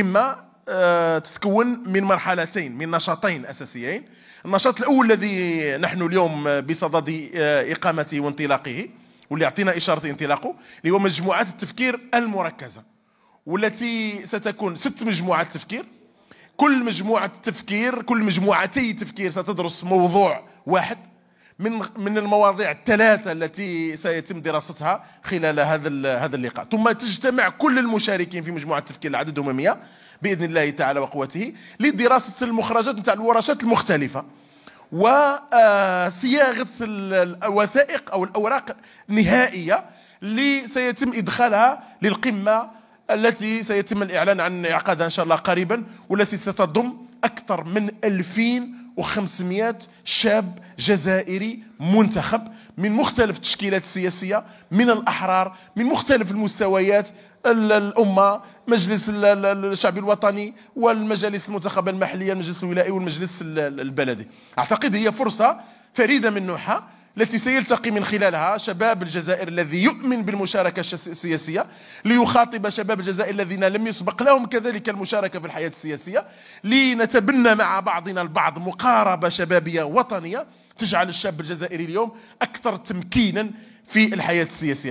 إما آه، تتكون من مرحلتين من نشاطين أساسيين النشاط الأول الذي نحن اليوم بصدد آه، إقامته وانطلاقه واللي أعطينا إشارة انطلاقه اللي هو مجموعات التفكير المركزة والتي ستكون ست مجموعات تفكير كل مجموعة تفكير كل مجموعتي تفكير ستدرس موضوع واحد من من المواضيع الثلاثه التي سيتم دراستها خلال هذا هذا اللقاء ثم تجتمع كل المشاركين في مجموعه التفكير عددهم 100 باذن الله تعالى وقوته لدراسه المخرجات نتاع الورشات المختلفه وصياغه آه، الوثائق او الاوراق النهائيه اللي سيتم ادخالها للقمه التي سيتم الاعلان عن اعقادها ان شاء الله قريبا والتي ستضم اكثر من 2000 وخمسمائة شاب جزائري منتخب من مختلف التشكيلات السياسية من الأحرار من مختلف المستويات الأمة مجلس الشعب الوطني والمجالس المنتخبة المحلية المجلس الولائي والمجلس البلدي أعتقد هي فرصة فريدة من نوعها التي سيلتقي من خلالها شباب الجزائر الذي يؤمن بالمشاركة السياسية ليخاطب شباب الجزائر الذين لم يسبق لهم كذلك المشاركة في الحياة السياسية لنتبنى مع بعضنا البعض مقاربة شبابية وطنية تجعل الشاب الجزائري اليوم أكثر تمكينا في الحياة السياسية